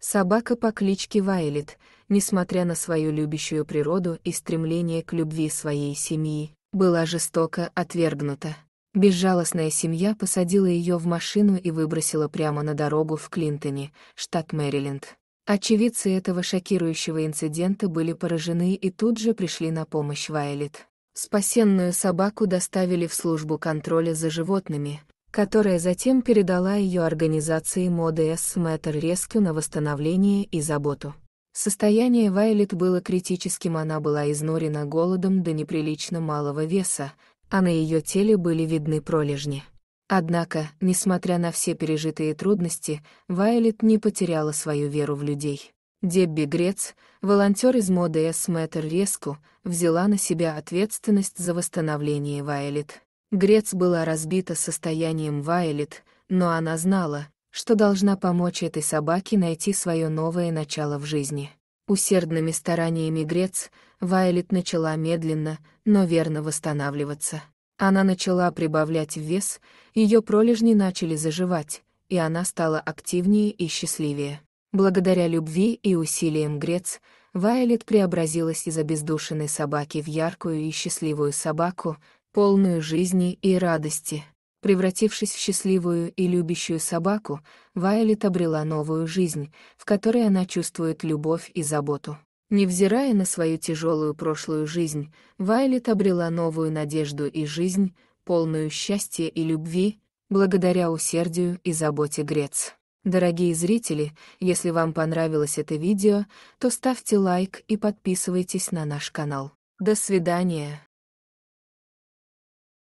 Собака по кличке Вайлет, несмотря на свою любящую природу и стремление к любви своей семьи, была жестоко отвергнута. Безжалостная семья посадила ее в машину и выбросила прямо на дорогу в Клинтоне, штат Мэриленд. Очевидцы этого шокирующего инцидента были поражены и тут же пришли на помощь Вайлет. Спасенную собаку доставили в службу контроля за животными, которая затем передала ее организации моды S Matter Rescue на восстановление и заботу. Состояние Вайлет было критическим, она была изнурена голодом до неприлично малого веса, а на ее теле были видны пролежни. Однако, несмотря на все пережитые трудности, Вайлет не потеряла свою веру в людей. Дебби Грец, волонтер из моды S Matter Rescue, взяла на себя ответственность за восстановление Вайлет. Грец была разбита состоянием Вайлет, но она знала, что должна помочь этой собаке найти свое новое начало в жизни. Усердными стараниями Грец, Вайлет начала медленно, но верно восстанавливаться. Она начала прибавлять в вес, ее пролежни начали заживать, и она стала активнее и счастливее. Благодаря любви и усилиям Грец, Вайлет преобразилась из обездушенной собаки в яркую и счастливую собаку, полную жизни и радости. Превратившись в счастливую и любящую собаку, Вайолет обрела новую жизнь, в которой она чувствует любовь и заботу. Невзирая на свою тяжелую прошлую жизнь, Вайолет обрела новую надежду и жизнь, полную счастья и любви, благодаря усердию и заботе Грец. Дорогие зрители, если вам понравилось это видео, то ставьте лайк и подписывайтесь на наш канал. До свидания.